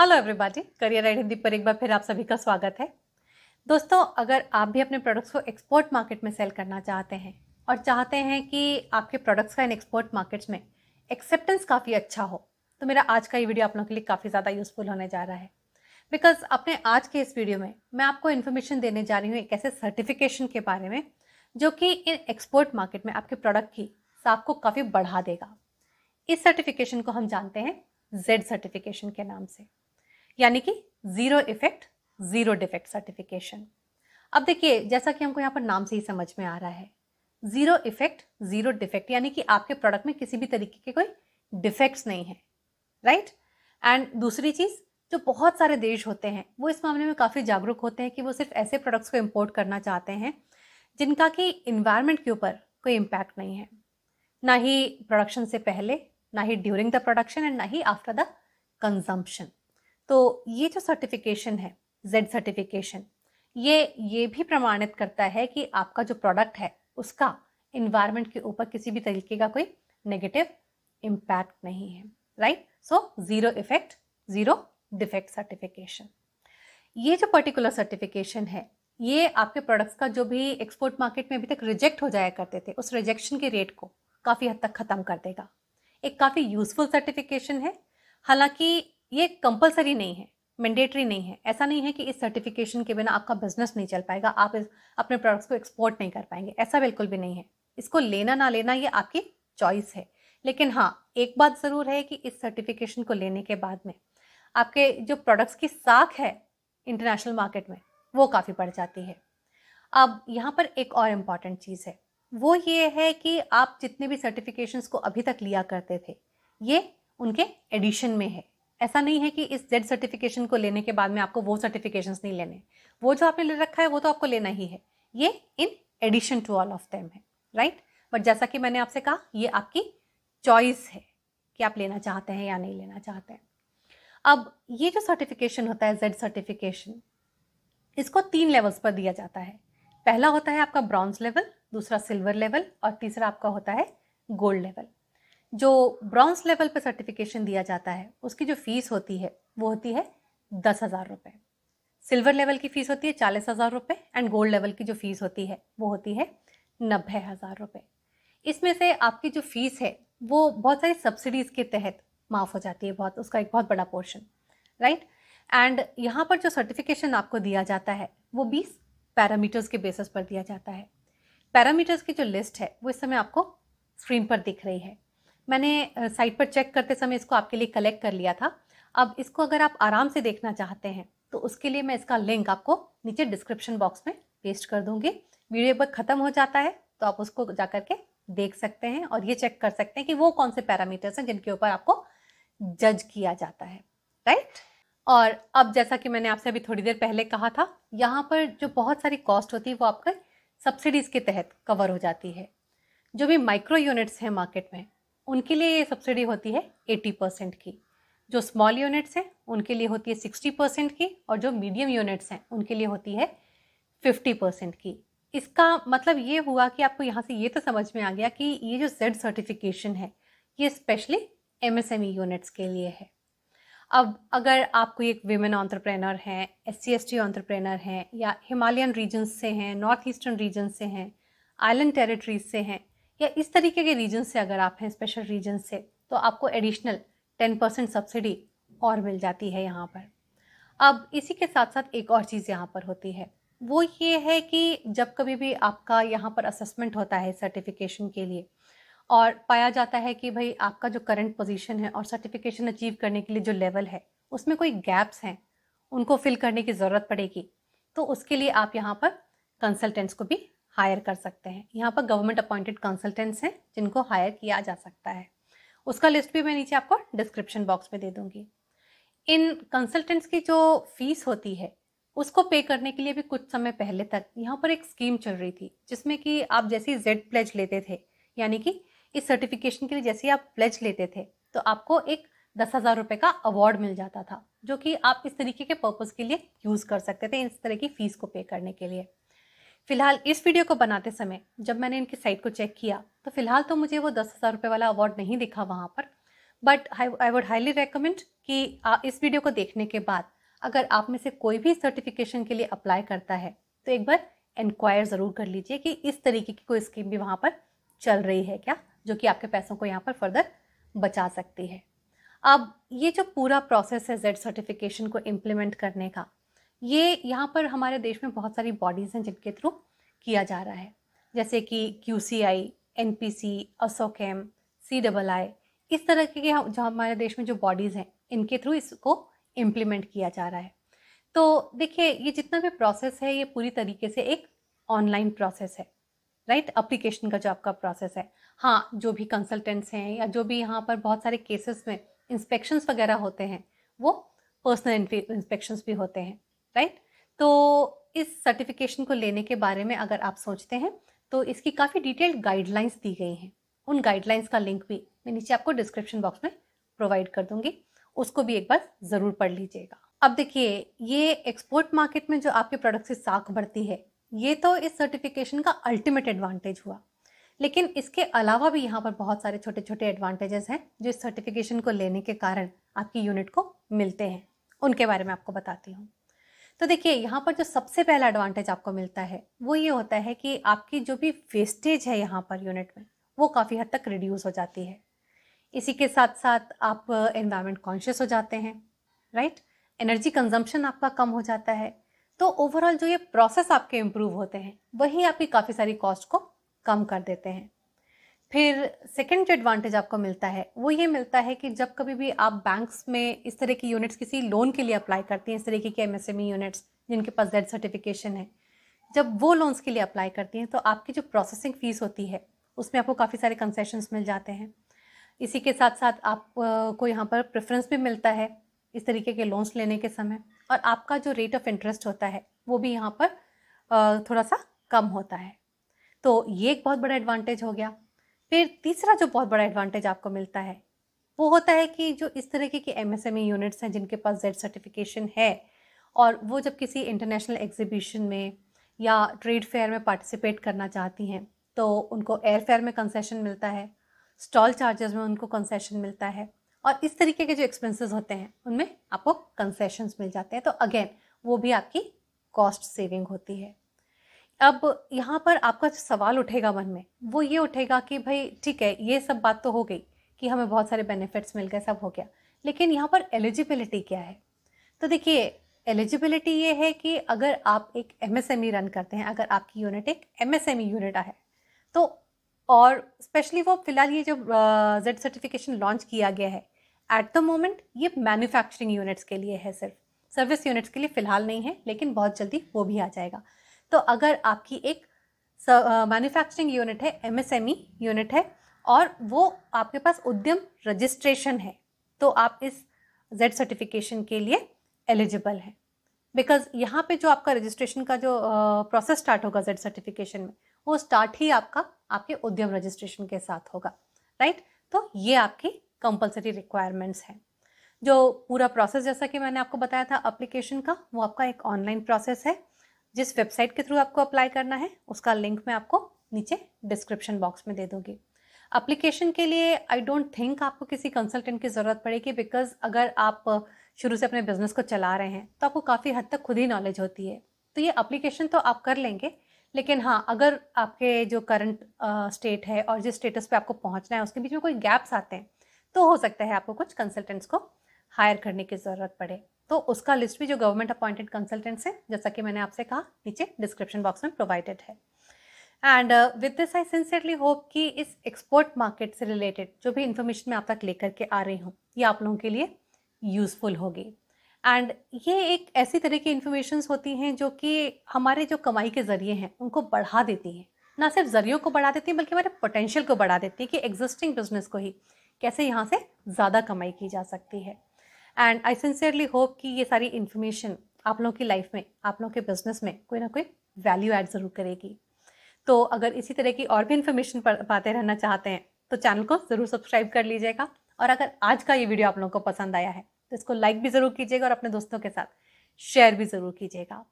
Hello everybody career ride Hindi पर एक बार फिर आप सभी का स्वागत है दोस्तों अगर आप भी अपने प्रोडक्ट्स को एक्सपोर्ट मार्केट में सेल करना चाहते हैं और चाहते हैं कि आपके प्रोडक्ट्स का इन एक्सपोर्ट मार्केट्स में एक्सेप्टेंस काफ़ी अच्छा हो तो मेरा आज का ये वीडियो आप लोगों के लिए काफ़ी ज़्यादा यूज़फुल होने जा रहा है बिकॉज अपने आज के इस वीडियो में मैं आपको इन्फॉर्मेशन देने जा रही हूँ एक ऐसे सर्टिफिकेशन के बारे में जो कि इन एक्सपोर्ट मार्केट में आपके प्रोडक्ट की साख को काफ़ी बढ़ा देगा इस सर्टिफिकेशन को हम जानते हैं जेड सर्टिफिकेशन के नाम से यानी कि zero effect zero defect certification अब देखिए जैसा कि हमको यहाँ पर नाम से ही समझ में आ रहा है ज़ीरो इफेक्ट ज़ीरो डिफेक्ट यानी कि आपके प्रोडक्ट में किसी भी तरीके के कोई डिफेक्ट्स नहीं है राइट एंड दूसरी चीज़ जो बहुत सारे देश होते हैं वो इस मामले में काफ़ी जागरूक होते हैं कि वो सिर्फ ऐसे प्रोडक्ट्स को इम्पोर्ट करना चाहते हैं जिनका कि इन्वायरमेंट के ऊपर कोई इम्पैक्ट नहीं है ना ही प्रोडक्शन से पहले ना ही ड्यूरिंग द प्रोडक्शन एंड ना ही आफ्टर द कंजम्पशन तो ये जो सर्टिफिकेशन है जेड सर्टिफिकेशन ये ये भी प्रमाणित करता है कि आपका जो प्रोडक्ट है उसका इन्वायरमेंट के ऊपर किसी भी तरीके का कोई नेगेटिव इम्पैक्ट नहीं है right so zero effect zero defect certification ये जो पर्टिकुलर सर्टिफिकेशन है ये आपके प्रोडक्ट्स का जो भी एक्सपोर्ट मार्केट में अभी तक रिजेक्ट हो जाया करते थे उस रिजेक्शन के रेट को काफ़ी हद तक ख़त्म कर देगा एक काफ़ी यूजफुल सर्टिफिकेशन है हालांकि ये कंपलसरी नहीं है मैंडेटरी नहीं है ऐसा नहीं है कि इस सर्टिफिकेशन के बिना आपका बिजनेस नहीं चल पाएगा आप इस अपने प्रोडक्ट्स को एक्सपोर्ट नहीं कर पाएंगे ऐसा बिल्कुल भी नहीं है इसको लेना ना लेना ये आपकी चॉइस है लेकिन हाँ एक बात ज़रूर है कि इस सर्टिफिकेशन को लेने के बाद में आपके जो प्रोडक्ट्स की साख है इंटरनेशनल मार्केट में वो काफ़ी बढ़ जाती है अब यहाँ पर एक और इम्पॉर्टेंट चीज़ है वो ये है कि आप जितने भी सर्टिफिकेशंस को अभी तक लिया करते थे ये उनके एडिशन में है ऐसा नहीं है कि इस जेड सर्टिफिकेशन को लेने के बाद में आपको वो सर्टिफिकेशन नहीं लेने वो जो आपने ले रखा है वो तो आपको लेना ही है ये in addition to all of them है राइट बट जैसा कि मैंने आपसे कहा ये आपकी चॉइस है कि आप लेना चाहते हैं या नहीं लेना चाहते हैं अब ये जो सर्टिफिकेशन होता है जेड सर्टिफिकेशन इसको तीन लेवल्स पर दिया जाता है पहला होता है आपका ब्रॉन्ज लेवल दूसरा सिल्वर लेवल और तीसरा आपका होता है गोल्ड लेवल जो ब्रॉन्ज लेवल पर सर्टिफिकेशन दिया जाता है उसकी जो फीस होती है वो होती है दस हज़ार रुपये सिल्वर लेवल की फ़ीस होती है चालीस हज़ार रुपये एंड गोल्ड लेवल की जो फ़ीस होती है वो होती है नब्बे हज़ार रुपये इसमें से आपकी जो फ़ीस है वो बहुत सारी सब्सिडीज़ के तहत माफ़ हो जाती है बहुत उसका एक बहुत बड़ा पोर्शन राइट एंड यहाँ पर जो सर्टिफिकेशन आपको दिया जाता है वो बीस पैरामीटर्स के बेसिस पर दिया जाता है पैरामीटर्स की जो लिस्ट है वो इस समय आपको स्क्रीन पर दिख रही है मैंने साइट पर चेक करते समय इसको आपके लिए कलेक्ट कर लिया था अब इसको अगर आप आराम से देखना चाहते हैं तो उसके लिए मैं इसका लिंक आपको नीचे डिस्क्रिप्शन बॉक्स में पेस्ट कर दूंगी वीडियो पर ख़त्म हो जाता है तो आप उसको जा करके देख सकते हैं और ये चेक कर सकते हैं कि वो कौन से पैरामीटर्स हैं जिनके ऊपर आपको जज किया जाता है राइट और अब जैसा कि मैंने आपसे अभी थोड़ी देर पहले कहा था यहाँ पर जो बहुत सारी कॉस्ट होती है वो आपके सब्सिडीज़ के तहत कवर हो जाती है जो भी माइक्रो यूनिट्स हैं मार्केट में उनके लिए ये सब्सिडी होती है एट्टी परसेंट की जो स्मॉल यूनिट्स हैं उनके लिए होती है सिक्सटी परसेंट की और जो मीडियम यूनिट्स हैं उनके लिए होती है फिफ्टी परसेंट की इसका मतलब ये हुआ कि आपको यहाँ से ये तो समझ में आ गया कि ये जो जेड सर्टिफिकेशन है ये स्पेशली एमएसएमई यूनिट्स के लिए है अब अगर आप कोई एक वेमेन ऑन्टरप्रेनर हैं S C S T entrepreneur हैं या हिमालयन रीजन से हैं नॉर्थ ईस्टर्न रीजन से हैं आइलैंड टेरिटरीज से हैं या इस तरीके के रीजन से अगर आप हैं स्पेशल रीजन से तो आपको एडिशनल टेन परसेंट सब्सिडी और मिल जाती है यहाँ पर अब इसी के साथ साथ एक और चीज़ यहाँ पर होती है वो ये है कि जब कभी भी आपका यहाँ पर असेसमेंट होता है सर्टिफिकेशन के लिए और पाया जाता है कि भाई आपका जो करंट पोजीशन है और सर्टिफिकेशन अचीव करने के लिए जो लेवल है उसमें कोई गैप्स हैं उनको फिल करने की ज़रूरत पड़ेगी तो उसके लिए आप यहाँ पर कंसल्टेंट्स को भी हायर कर सकते हैं यहाँ पर गवर्नमेंट अपॉइंटेड कंसल्टेंट्स हैं जिनको हायर किया जा सकता है उसका लिस्ट भी मैं नीचे आपको डिस्क्रिप्शन बॉक्स में दे दूँगी इन कंसल्टेंट्स की जो फीस होती है उसको पे करने के लिए भी कुछ समय पहले तक यहाँ पर एक स्कीम चल रही थी जिसमें कि आप जैसे जेड प्लेज लेते थे यानी कि इस सर्टिफिकेशन के लिए जैसे ही आप प्लेज लेते थे तो आपको एक दस हज़ार रुपये का अवार्ड मिल जाता था जो कि आप इस तरीके के पर्पज़ के लिए यूज़ कर सकते थे इस तरह की फ़ीस को पे करने के लिए फिलहाल इस वीडियो को बनाते समय जब मैंने इनकी साइट को चेक किया तो फिलहाल तो मुझे वो दस हज़ार रुपये वाला अवार्ड नहीं दिखा वहाँ पर but I would highly recommend कि इस वीडियो को देखने के बाद अगर आप में से कोई भी सर्टिफिकेशन के लिए अप्लाई करता है तो एक बार इंक्वायर ज़रूर कर लीजिए कि इस तरीके की कोई स्कीम भी वहाँ पर चल रही है क्या जो कि आपके पैसों को यहाँ पर फर्दर बचा सकती है अब ये जो पूरा प्रोसेस है जेड सर्टिफिकेशन को इम्प्लीमेंट करने का ये यहाँ पर हमारे देश में बहुत सारी बॉडीज़ हैं जिनके थ्रू किया जा रहा है जैसे कि Q C I N P C M C double I इस तरह के जो हमारे देश में जो बॉडीज़ हैं इनके थ्रू इसको इम्प्लीमेंट किया जा रहा है तो देखिए ये जितना भी प्रोसेस है ये पूरी तरीके से एक ऑनलाइन प्रोसेस है राइट अप्लीकेशन का जो आपका प्रोसेस है हाँ जो भी कंसल्टेंट्स हैं या जो भी यहाँ पर बहुत सारे केसेस में इंस्पेक्शंस वगैरह होते हैं वो पर्सनल इंस्पेक्शंस भी होते हैं राइट तो इस सर्टिफिकेशन को लेने के बारे में अगर आप सोचते हैं तो इसकी काफ़ी डिटेल्ड गाइडलाइंस दी गई हैं उन गाइडलाइंस का लिंक भी मैं नीचे आपको डिस्क्रिप्शन बॉक्स में प्रोवाइड कर दूंगी उसको भी एक बार ज़रूर पढ़ लीजिएगा अब देखिए ये एक्सपोर्ट मार्केट में जो आपके प्रोडक्ट से साख बढ़ती है ये तो इस सर्टिफिकेशन का अल्टीमेट एडवांटेज हुआ लेकिन इसके अलावा भी यहाँ पर बहुत सारे छोटे छोटे एडवांटेजेस हैं जो इस सर्टिफिकेशन को लेने के कारण आपकी यूनिट को मिलते हैं उनके बारे में आपको बताती हूँ तो देखिए यहाँ पर जो सबसे पहला एडवांटेज आपको मिलता है वो ये होता है कि आपकी जो भी वेस्टेज है यहाँ पर यूनिट में वो काफ़ी हद तक रिड्यूस हो जाती है इसी के साथ साथ आप इन्वायरमेंट कॉन्शियस हो जाते हैं राइट एनर्जी कंजम्पशन आपका कम हो जाता है तो ओवरऑल जो ये प्रोसेस आपके इम्प्रूव होते हैं वही आपकी काफ़ी सारी कॉस्ट को कम कर देते हैं फिर सेकेंड जो एडवांटेज आपको मिलता है वो ये मिलता है कि जब कभी भी आप बैंक्स में इस तरह की यूनिट्स किसी लोन के लिए अप्लाई करती हैं इस तरीके की एमएसएमई यूनिट्स e जिनके पास जेड सर्टिफिकेशन है जब वो लोन्स के लिए अप्लाई करती हैं तो आपकी जो प्रोसेसिंग फ़ीस होती है उसमें आपको काफ़ी सारे कंसेशंस मिल जाते हैं इसी के साथ साथ आपको यहाँ पर प्रेफरेंस भी मिलता है इस तरीके के लोन्स लेने के समय और आपका जो रेट ऑफ इंटरेस्ट होता है वो भी यहाँ पर थोड़ा सा कम होता है तो ये एक बहुत बड़ा एडवांटेज हो गया फिर तीसरा जो बहुत बड़ा एडवांटेज आपको मिलता है वो होता है कि जो इस तरीके की एम एस यूनिट्स हैं जिनके पास जेड सर्टिफिकेशन है और वो जब किसी इंटरनेशनल एग्जीबिशन में या ट्रेड फेयर में पार्टिसिपेट करना चाहती हैं तो उनको एयर फेयर में कंसेशन मिलता है स्टॉल चार्जेस में उनको कंसेशन मिलता है और इस तरीके के जो एक्सपेंसेस होते हैं उनमें आपको कंसेशंस मिल जाते हैं तो अगेन वो भी आपकी कॉस्ट सेविंग होती है अब यहाँ पर आपका जो सवाल उठेगा मन में वो ये उठेगा कि भाई ठीक है ये सब बात तो हो गई कि हमें बहुत सारे बेनिफिट्स मिल गए सब हो गया लेकिन यहाँ पर एलिजिबिलिटी क्या है तो देखिए एलिजिबिलिटी ये है कि अगर आप एक एम रन e करते हैं अगर आपकी यूनिट एक एमएसएमई यूनिट e है तो और स्पेशली वो फिलहाल ये जो जेड सर्टिफिकेशन लॉन्च किया गया है एट द मोमेंट ये मैन्युफैक्चरिंग यूनिट्स के लिए है सिर्फ सर्विस यूनिट्स के लिए फ़िलहाल नहीं है लेकिन बहुत जल्दी वो भी आ जाएगा तो अगर आपकी एक मैन्युफैक्चरिंग यूनिट है एमएसएमई यूनिट e है और वो आपके पास उद्यम रजिस्ट्रेशन है तो आप इस जेड सर्टिफिकेशन के लिए एलिजिबल हैं बिकॉज यहाँ पे जो आपका रजिस्ट्रेशन का जो प्रोसेस uh, स्टार्ट होगा जेड सर्टिफिकेशन में वो स्टार्ट ही आपका आपके उद्यम रजिस्ट्रेशन के साथ होगा राइट right? तो ये आपकी कंपलसरी रिक्वायरमेंट्स हैं जो पूरा प्रोसेस जैसा कि मैंने आपको बताया था अप्लीकेशन का वो आपका एक ऑनलाइन प्रोसेस है जिस वेबसाइट के थ्रू आपको अप्लाई करना है उसका लिंक मैं आपको नीचे डिस्क्रिप्शन बॉक्स में दे दूँगी अप्लीकेशन के लिए आई डोंट थिंक आपको किसी कंसल्टेंट की ज़रूरत पड़ेगी बिकॉज अगर आप शुरू से अपने बिजनेस को चला रहे हैं तो आपको काफ़ी हद तक खुद ही नॉलेज होती है तो ये अप्लीकेशन तो आप कर लेंगे लेकिन हाँ अगर आपके जो करंट स्टेट है और जिस स्टेटस पे आपको पहुंचना है उसके बीच में कोई गैप्स आते हैं तो हो सकता है आपको कुछ कंसल्टेंट्स को हायर करने की ज़रूरत पड़े तो उसका लिस्ट भी जो गवर्नमेंट अपॉइंटेड कंसल्टेंट्स हैं जैसा कि मैंने आपसे कहा नीचे डिस्क्रिप्शन बॉक्स में प्रोवाइडेड है and with this I sincerely hope कि इस एक्सपोर्ट मार्केट से रिलेटेड जो भी इन्फॉर्मेशन मैं आप तक लेकर के आ रही हूँ ये आप लोगों के लिए यूज़फुल होगी एंड ये एक ऐसी तरह की इन्फॉर्मेशन होती हैं जो कि हमारे जो कमाई के ज़रिए हैं उनको बढ़ा देती हैं ना सिर्फ ज़रियों को बढ़ा देती हैं बल्कि हमारे पोटेंशियल को बढ़ा देती है कि एग्जिस्टिंग बिजनेस को ही कैसे यहाँ से ज़्यादा कमाई की जा सकती है एंड आई सिंसियरली होप कि ये सारी इन्फॉर्मेशन आप लोगों की लाइफ में आप लोगों के बिजनेस में कोई ना कोई वैल्यू ऐड ज़रूर करेगी तो अगर इसी तरह की और भी इन्फॉर्मेशन पाते रहना चाहते हैं तो चैनल को ज़रूर सब्सक्राइब कर लीजिएगा और अगर आज का ये वीडियो आप लोगों को पसंद आया है तो इसको लाइक भी ज़रूर कीजिएगा और अपने दोस्तों के साथ शेयर भी ज़रूर कीजिएगा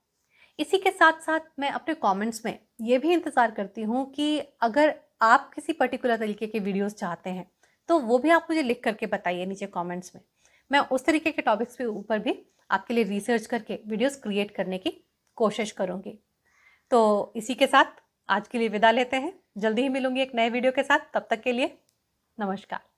इसी के साथ साथ मैं अपने कमेंट्स में ये भी इंतज़ार करती हूँ कि अगर आप किसी पर्टिकुलर तरीके के वीडियोस चाहते हैं तो वो भी आप मुझे लिख करके बताइए नीचे कमेंट्स में मैं उस तरीके के टॉपिक्स के ऊपर भी आपके लिए रिसर्च करके वीडियोस क्रिएट करने की कोशिश करूँगी तो इसी के साथ आज के लिए विदा लेते हैं जल्दी ही मिलूंगी एक नए वीडियो के साथ तब तक के लिए नमस्कार